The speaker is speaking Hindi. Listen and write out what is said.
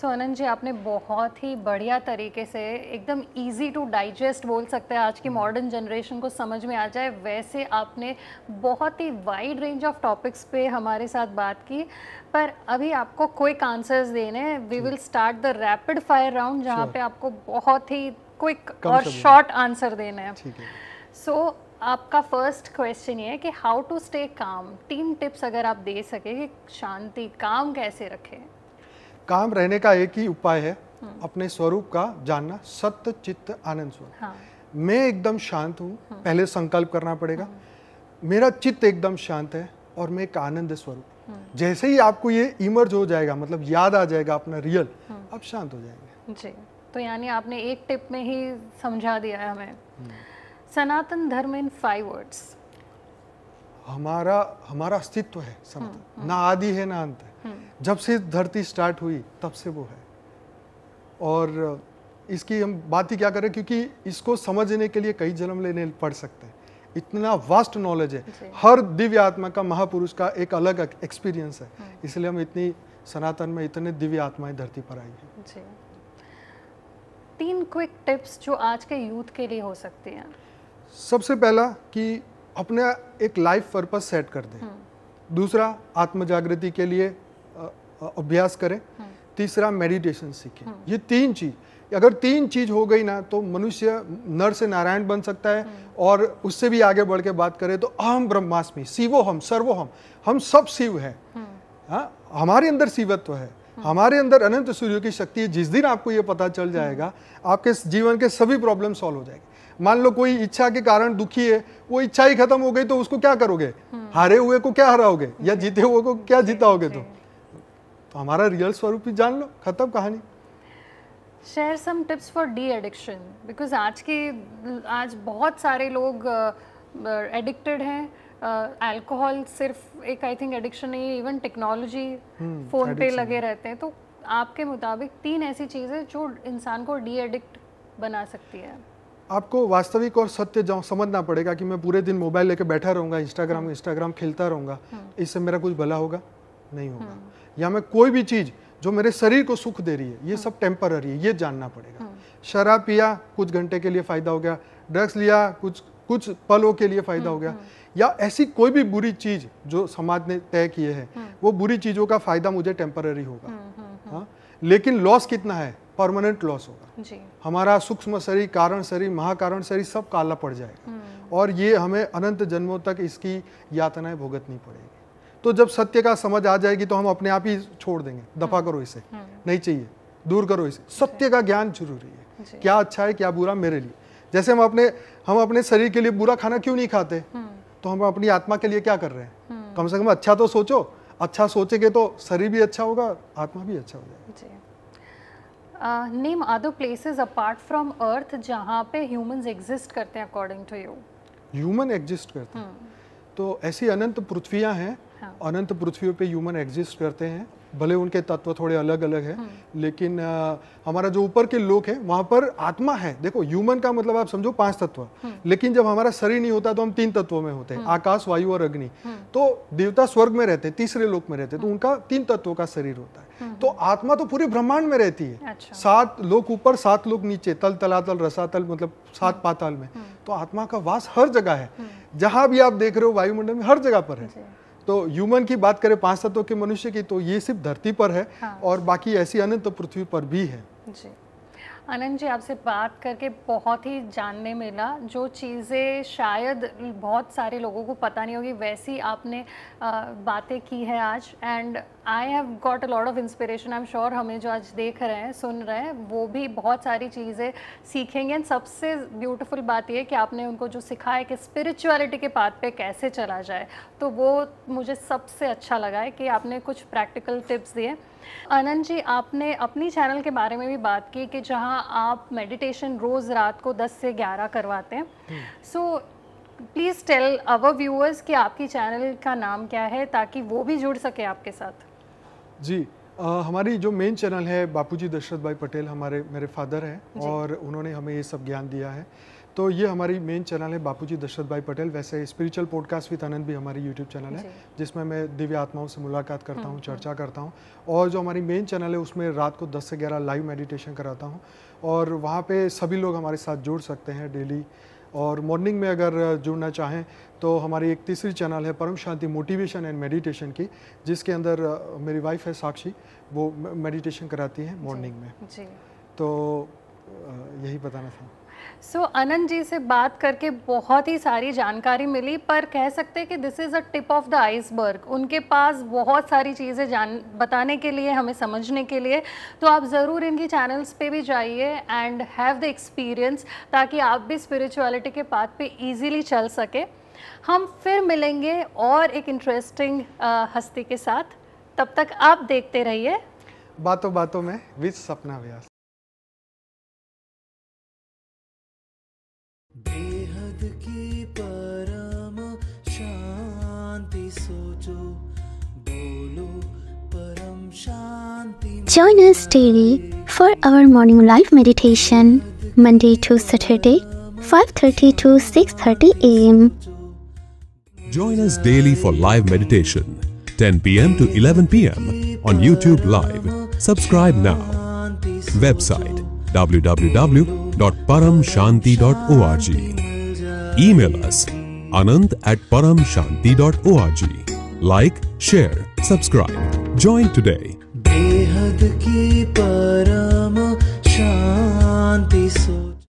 सो so, अनंत जी आपने बहुत ही बढ़िया तरीके से एकदम इजी टू डाइजेस्ट बोल सकते हैं आज की मॉडर्न हम्म। जनरेशन को समझ में आ जाए वैसे आपने बहुत ही वाइड रेंज ऑफ टॉपिक्स पे हमारे साथ बात की पर अभी आपको क्विक आंसर्स देने हैं we will start the rapid fire round जहाँ पे आपको बहुत ही क्विक और शॉर्ट आंसर देना है सो so, आपका फर्स्ट क्वेश्चन ये है कि हाउ टू स्टे काम तीन टिप्स अगर आप दे सके कि शांति काम कैसे रखें काम रहने का एक ही उपाय है हाँ। अपने स्वरूप का जानना सत्य चित्त आनंद स्वरूप हाँ। मैं एकदम शांत हूँ हाँ। पहले संकल्प करना पड़ेगा हाँ। मेरा चित्त एकदम शांत है और मैं एक आनंद स्वरूप हाँ। जैसे ही आपको ये इमर्ज हो जाएगा मतलब याद आ जाएगा अपना रियल हाँ। आप शांत हो जाएंगे जी तो यानी आपने एक टिप में ही समझा दिया है हमें हम्म। सनातन धर्म इन फाइव वर्ड्स हमारा हमारा अस्तित्व है सनातन हाँ, हाँ। ना आदि है ना अंत है जब से धरती स्टार्ट हुई तब से वो है और इसकी हम बात ही क्या करें क्योंकि इसको समझने के लिए कई जन्म लेने पड़ सकते हैं इतना वास्ट नॉलेज है हर दिव्य आत्मा का महापुरुष का एक अलग एक्सपीरियंस है हाँ। इसलिए हम इतनी सनातन में इतने दिव्य आत्माएं धरती पर आई हैं तीन क्विक टिप्स जो आज के यूथ के लिए हो सकते हैं सबसे पहला कि अपने एक लाइफ पर्पस सेट कर दें हाँ। दूसरा आत्म जागृति के लिए अभ्यास करें हम्म। तीसरा मेडिटेशन सीखें हम्म। ये तीन चीज अगर तीन चीज हो गई ना तो मनुष्य नर से नारायण बन सकता है हम्म। और उससे भी आगे बढ़ के बात करें तो अहम ब्रह्मास्मि शिवो हम सर्वो हम हम सब शिव हैं हाँ, हमारे अंदर शिवत्व है हमारे अंदर अनंत सूर्य की शक्ति है जिस दिन आपको ये पता चल जाएगा आपके जीवन के सभी प्रॉब्लम सॉल्व हो जाएंगे मान लो कोई इच्छा के कारण दुखी है वो इच्छा ही खत्म हो गई तो उसको क्या करोगे हारे हुए को क्या हराओगे या जीते हुए को क्या जीताओगे तो? तो हमारा रियल स्वरूप भी जान लो खत्म कहानी share some tips for de addiction because आज के आज बहुत सारे लोग एडिक्टेड uh, हैं अल्कोहल uh, सिर्फ एक आई थिंक एडिक्शन नहीं इवन टेक्नोलॉजी फ़ोन पे लगे रहते हैं तो आपके मुताबिक तीन ऐसी चीज़ें जो इंसान को डी एडिक्ट बना सकती है आपको वास्तविक और सत्य जाओ समझना पड़ेगा कि मैं पूरे दिन मोबाइल लेके बैठा रहूँगा इंस्टाग्राम इंस्टाग्राम खेलता रहूँगा हम्म। इससे मेरा कुछ भला होगा नहीं होगा हम्म। या मैं कोई भी चीज़ जो मेरे शरीर को सुख दे रही है ये हम्म। सब टेम्पररी है ये जानना पड़ेगा हम्म। शराब पिया कुछ घंटे के लिए फ़ायदा हो गया ड्रग्स लिया कुछ कुछ पलों के लिए फ़ायदा हो गया या ऐसी कोई भी बुरी चीज़ जो समाज ने तय किए है वो बुरी चीज़ों का फ़ायदा मुझे टेम्पररी होगा हाँ लेकिन लॉस कितना है परमानेंट लॉस होगा जी। हमारा सूक्ष्म शरीर कारण शरीर महाकारण शरीर सब काला पड़ जाएगा और ये हमें अनंत जन्मों तक इसकी यातनाएं भुगतनी पड़ेगी तो जब सत्य का समझ आ जाएगी तो हम अपने आप ही छोड़ देंगे हम्म। दफा करो इसे हम्म। नहीं चाहिए दूर करो इसे सत्य का ज्ञान जरूरी है क्या अच्छा है क्या बुरा मेरे लिए जैसे हम अपने हम अपने शरीर के लिए बुरा खाना क्यों नहीं खाते हम्म। तो हम अपनी आत्मा के लिए क्या कर रहे हैं कम से कम अच्छा तो सोचो अच्छा सोचेंगे तो शरीर भी अच्छा होगा आत्मा भी अच्छा हो जाएगा name other places apart from earth जहाँ पे ह्यूमंस एग्जिस्ट करते हैं according to you human exist करते हैं तो ऐसी अनंत पृथ्वियाँ हैं हाँ। अनंत पृथ्वी पे ह्यूमन एग्जिस्ट करते हैं भले उनके तत्व थोड़े अलग अलग हैं हाँ। लेकिन आ, हमारा जो ऊपर के लोग है वहाँ पर आत्मा है देखो ह्यूमन का मतलब आप समझो पांच तत्व हाँ। लेकिन जब हमारा शरीर नहीं होता तो हम तीन तत्वों में होते हैं हाँ। आकाश वायु और अग्नि तो देवता स्वर्ग में रहते तीसरे लोक में रहते तो उनका तीन तत्वों का शरीर होता है तो आत्मा तो पूरे ब्रह्मांड में रहती है अच्छा। सात लोग ऊपर सात लोग नीचे तल तलातल रसातल मतलब सात पाताल में तो आत्मा का वास हर जगह है जहां भी आप देख रहे हो वायुमंडल में हर जगह पर है तो ह्यूमन की बात करें पांच तत्वों के मनुष्य की तो ये सिर्फ धरती पर है हाँ। और बाकी ऐसी अनंत तो पृथ्वी पर भी है जी अनंत जी आपसे बात करके बहुत ही जानने मिला जो चीज़ें शायद बहुत सारे लोगों को पता नहीं होगी वैसी आपने बातें की है आज and I have got a lot of inspiration I am sure हमें जो आज देख रहे हैं सुन रहे हैं वो भी बहुत सारी चीज़ें सीखेंगे एंड सबसे ब्यूटीफुल बात यह कि आपने उनको जो है कि स्पिरिचुअलिटी के पाथ पे कैसे चला जाए तो वो मुझे सबसे अच्छा लगा है कि आपने कुछ प्रैक्टिकल टिप्स दिए अनंत जी आपने अपनी चैनल के बारे में भी बात की कि जहाँ आप मेडिटेशन रोज़ रात को 10 से 11 करवाते हैं so hmm. so, please tell our viewers कि आपकी चैनल का नाम क्या है ताकि वो भी जुड़ सके आपके साथ जी आ, हमारी जो मेन चैनल है बापूजी दशरथ भाई पटेल हमारे मेरे फादर हैं और उन्होंने हमें ये सब ज्ञान दिया है तो ये हमारी मेन चैनल है बापूजी दशरथ भाई पटेल वैसे स्पिरिचुअल पॉडकास्ट विद आनंद भी हमारी यूट्यूब चैनल है जिसमें मैं दिव्य आत्माओं से मुलाकात करता हम्म, हूँ हम्म। चर्चा करता हूँ और जो हमारी मेन चैनल है उसमें रात को 10 से 11 लाइव मेडिटेशन कराता हूँ और वहाँ पे सभी लोग हमारे साथ जुड़ सकते हैं डेली और मॉर्निंग में अगर जुड़ना चाहें तो हमारी एक तीसरी चैनल है परम शांति मोटिवेशन एंड मेडिटेशन की जिसके अंदर मेरी वाइफ है साक्षी वो मेडिटेशन कराती है मॉर्निंग में जी। तो यही बताना था सो so, अनंत जी से बात करके बहुत ही सारी जानकारी मिली पर कह सकते हैं कि this is a tip of the iceberg उनके पास बहुत सारी चीज़ें जान बताने के लिए हमें समझने के लिए तो आप ज़रूर इनकी चैनल्स पे भी जाइए एंड हैव द एक्सपीरियंस ताकि आप भी स्पिरिचुअलिटी के पाथ पे इजीली चल सके हम फिर मिलेंगे और एक इंटरेस्टिंग uh, हस्ती के साथ तब तक आप देखते रहिए बातों बातों में विच सपना व्यास Join us daily for our morning live meditation Monday to Saturday 5:30 to 6:30 a.m. Join us daily for live meditation 10 p.m. to 11 p.m. on YouTube live. Subscribe now. Website www paramshanti.org. Email us anand at paramshanti.org. Like, share, subscribe. Join today.